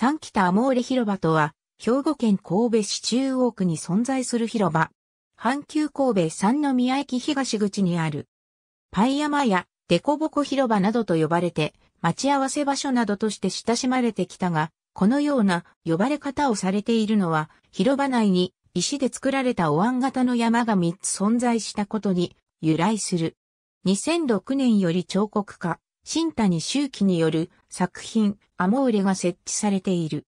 三北アモーレ広場とは、兵庫県神戸市中央区に存在する広場。阪急神戸三宮駅東口にある。パイ山やデコボコ広場などと呼ばれて、待ち合わせ場所などとして親しまれてきたが、このような呼ばれ方をされているのは、広場内に石で作られたお椀型の山が3つ存在したことに由来する。2006年より彫刻家、新谷周期による作品アモーレが設置されている。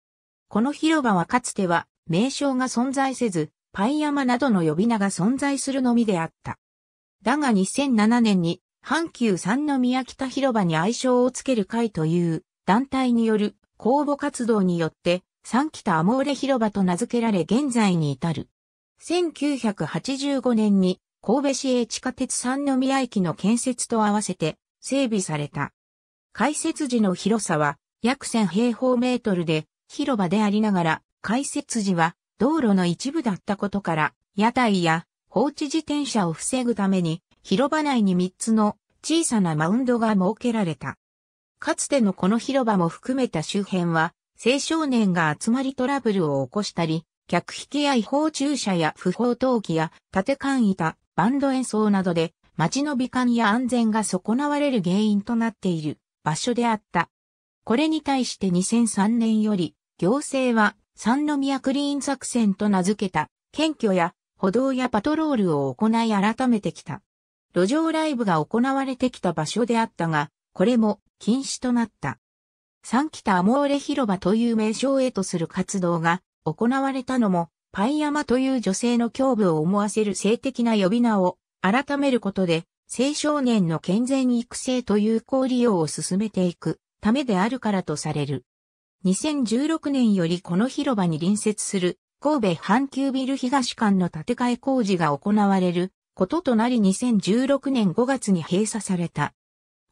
この広場はかつては名称が存在せず、パイ山などの呼び名が存在するのみであった。だが2007年に阪急三宮北広場に愛称をつける会という団体による公募活動によって三北アモーレ広場と名付けられ現在に至る。1985年に神戸市営地下鉄三宮駅の建設と合わせて整備された。開設時の広さは約1000平方メートルで広場でありながら開設時は道路の一部だったことから屋台や放置自転車を防ぐために広場内に3つの小さなマウンドが設けられた。かつてのこの広場も含めた周辺は青少年が集まりトラブルを起こしたり、客引きや違法駐車や不法投棄や、縦て勘板、バンド演奏などで街の美観や安全が損なわれる原因となっている場所であった。これに対して2003年より、行政は三宮クリーン作戦と名付けた、検挙や歩道やパトロールを行い改めてきた。路上ライブが行われてきた場所であったが、これも禁止となった。三北アモーレ広場という名称へとする活動が行われたのも、パイヤマという女性の胸部を思わせる性的な呼び名を改めることで、青少年の健全育成と有効利用を進めていくためであるからとされる。2016年よりこの広場に隣接する神戸阪急ビル東館の建て替え工事が行われることとなり2016年5月に閉鎖された。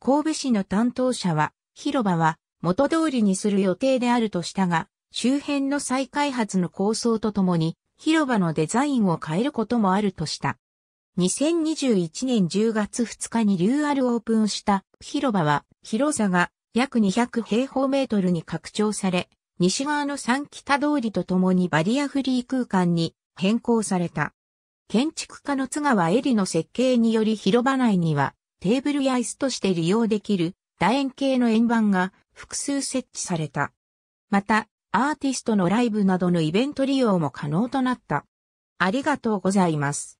神戸市の担当者は、広場は元通りにする予定であるとしたが、周辺の再開発の構想とともに、広場のデザインを変えることもあるとした。2021年10月2日にリューアルオープンした広場は広さが約200平方メートルに拡張され、西側の三北通りとともにバリアフリー空間に変更された。建築家の津川恵里の設計により広場内にはテーブルや椅子として利用できる楕円形の円盤が複数設置された。また、アーティストのライブなどのイベント利用も可能となった。ありがとうございます。